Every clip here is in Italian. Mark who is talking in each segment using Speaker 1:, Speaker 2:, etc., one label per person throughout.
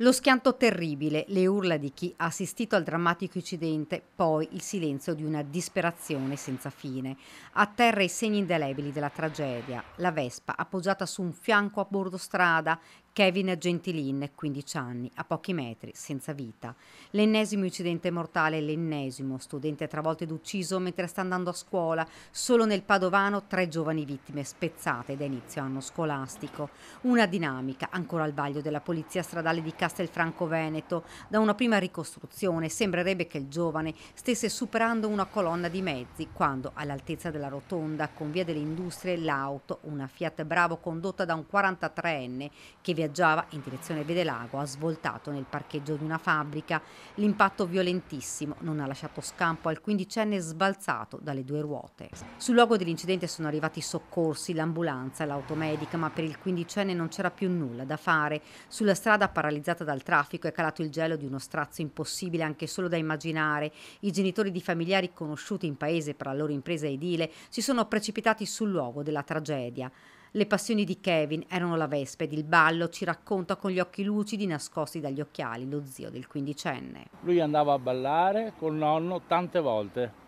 Speaker 1: Lo schianto terribile, le urla di chi ha assistito al drammatico incidente, poi il silenzio di una disperazione senza fine. A terra i segni indelebili della tragedia. La Vespa appoggiata su un fianco a bordo strada, Kevin Gentilin, 15 anni, a pochi metri, senza vita. L'ennesimo incidente mortale, l'ennesimo studente travolto ed ucciso mentre sta andando a scuola. Solo nel Padovano tre giovani vittime spezzate da inizio anno scolastico. Una dinamica ancora al vaglio della Polizia Stradale di Castellano Castelfranco Veneto. Da una prima ricostruzione sembrerebbe che il giovane stesse superando una colonna di mezzi quando all'altezza della rotonda con via delle industrie l'auto, una Fiat Bravo condotta da un 43enne che viaggiava in direzione Vedelago, ha svoltato nel parcheggio di una fabbrica. L'impatto violentissimo non ha lasciato scampo al quindicenne sbalzato dalle due ruote. Sul luogo dell'incidente sono arrivati i soccorsi, l'ambulanza, l'automedica, ma per il quindicenne non c'era più nulla da fare. Sulla strada paralizzata bloccata dal traffico, è calato il gelo di uno strazio impossibile anche solo da immaginare. I genitori di familiari conosciuti in paese per la loro impresa edile si sono precipitati sul luogo della tragedia. Le passioni di Kevin erano la vespa ed il ballo, ci racconta con gli occhi lucidi nascosti dagli occhiali lo zio del quindicenne.
Speaker 2: Lui andava a ballare col nonno tante volte.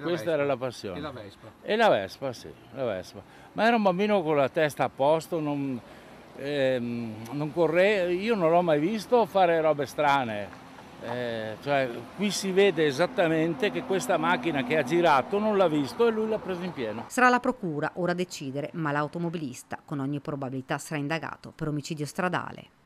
Speaker 2: Questa era la passione. E la vespa? E la vespa, sì, la vespa. Ma era un bambino con la testa a posto, non eh, non corre... io non l'ho mai visto fare robe strane. Eh, cioè, qui si vede esattamente che questa macchina che ha girato non l'ha visto e lui l'ha preso in pieno.
Speaker 1: Sarà la procura ora a decidere, ma l'automobilista con ogni probabilità sarà indagato per omicidio stradale.